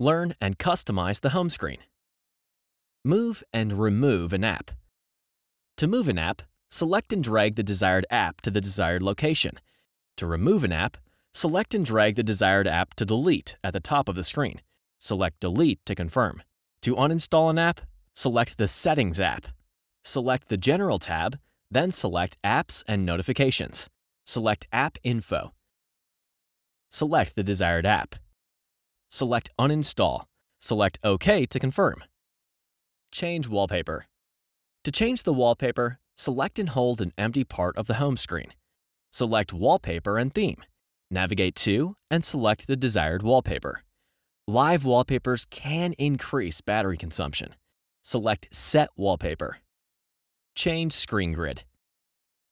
learn and customize the home screen. Move and remove an app. To move an app, select and drag the desired app to the desired location. To remove an app, select and drag the desired app to delete at the top of the screen. Select Delete to confirm. To uninstall an app, select the Settings app. Select the General tab, then select Apps and Notifications. Select App Info. Select the desired app select Uninstall, select OK to confirm. Change wallpaper. To change the wallpaper, select and hold an empty part of the home screen. Select Wallpaper and Theme. Navigate to and select the desired wallpaper. Live wallpapers can increase battery consumption. Select Set Wallpaper. Change Screen Grid.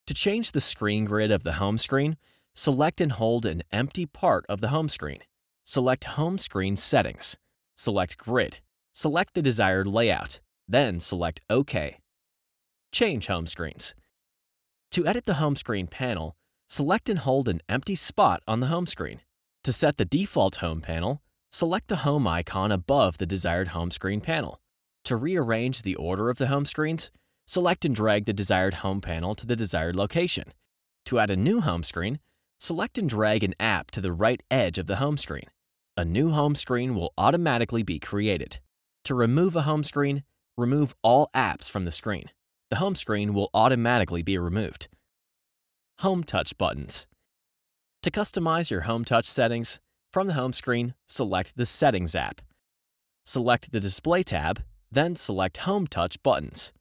To change the screen grid of the home screen, select and hold an empty part of the home screen select Home Screen Settings, select Grid, select the desired layout, then select OK. Change home screens. To edit the home screen panel, select and hold an empty spot on the home screen. To set the default home panel, select the home icon above the desired home screen panel. To rearrange the order of the home screens, select and drag the desired home panel to the desired location. To add a new home screen, Select and drag an app to the right edge of the home screen. A new home screen will automatically be created. To remove a home screen, remove all apps from the screen. The home screen will automatically be removed. Home Touch buttons. To customize your Home Touch settings, from the home screen, select the Settings app. Select the Display tab, then select Home Touch buttons.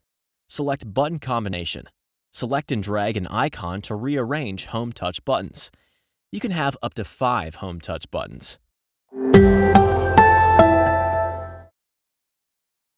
Select button combination. Select and drag an icon to rearrange Home Touch buttons. You can have up to five Home Touch buttons.